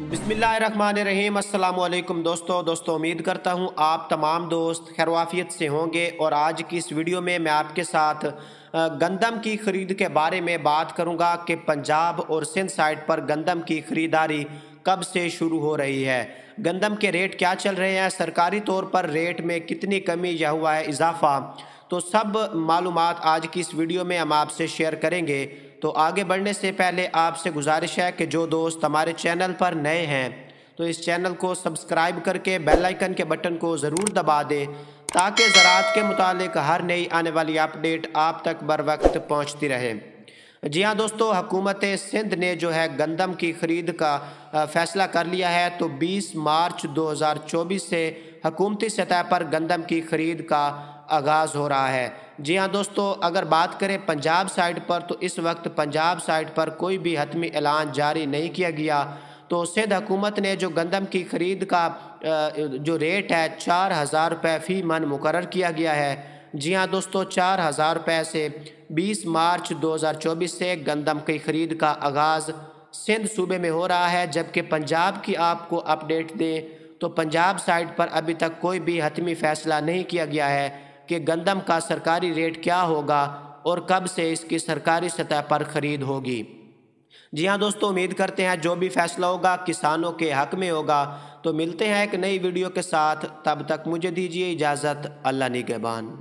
बिसमीम अल्लाम दोस्तों दोस्तों उम्मीद करता हूँ आप तमाम दोस्त खैरवाफियत से होंगे और आज की इस वीडियो में मैं आपके साथ गंदम की ख़रीद के बारे में बात करूँगा कि पंजाब और सिंध साइड पर गंदम की ख़रीदारी कब से शुरू हो रही है गंदम के रेट क्या चल रहे हैं सरकारी तौर पर रेट में कितनी कमी या हुआ है इजाफ़ा तो सब मालूम आज की इस वीडियो में हम आपसे शेयर करेंगे तो आगे बढ़ने से पहले आपसे गुजारिश है कि जो दोस्त हमारे चैनल पर नए हैं तो इस चैनल को सब्सक्राइब करके बेल आइकन के बटन को ज़रूर दबा दें ताकि ज़रात के मुतालिक हर नई आने वाली अपडेट आप तक बर वक्त पहुँचती रहे जी हाँ दोस्तों हुकूमत सिंध ने जो है गंदम की ख़रीद का फ़ैसला कर लिया है तो 20 मार्च 2024 से हकूमती सतह पर गंदम की ख़रीद का आगाज़ हो रहा है जी हाँ दोस्तों अगर बात करें पंजाब साइड पर तो इस वक्त पंजाब साइड पर कोई भी हतमी ऐलान जारी नहीं किया गया तो सिंध हुकूमत ने जो गंदम की ख़रीद का जो रेट है चार हज़ार रुपये फ़ी मन मुकर किया गया है जी हाँ दोस्तों चार हज़ार रुपये से बीस मार्च दो हज़ार चौबीस से गंदम की ख़रीद का आगाज़ सिंध सूबे में हो रहा है जबकि पंजाब की आपको अपडेट दें तो पंजाब साइड पर अभी तक कोई भी हतमी फ़ैसला नहीं किया गया है कि गंदम का सरकारी रेट क्या होगा और कब से इसकी सरकारी सतह पर खरीद होगी जी हाँ दोस्तों उम्मीद करते हैं जो भी फैसला होगा किसानों के हक में होगा तो मिलते हैं एक नई वीडियो के साथ तब तक मुझे दीजिए इजाज़त अल्लाह निगेबान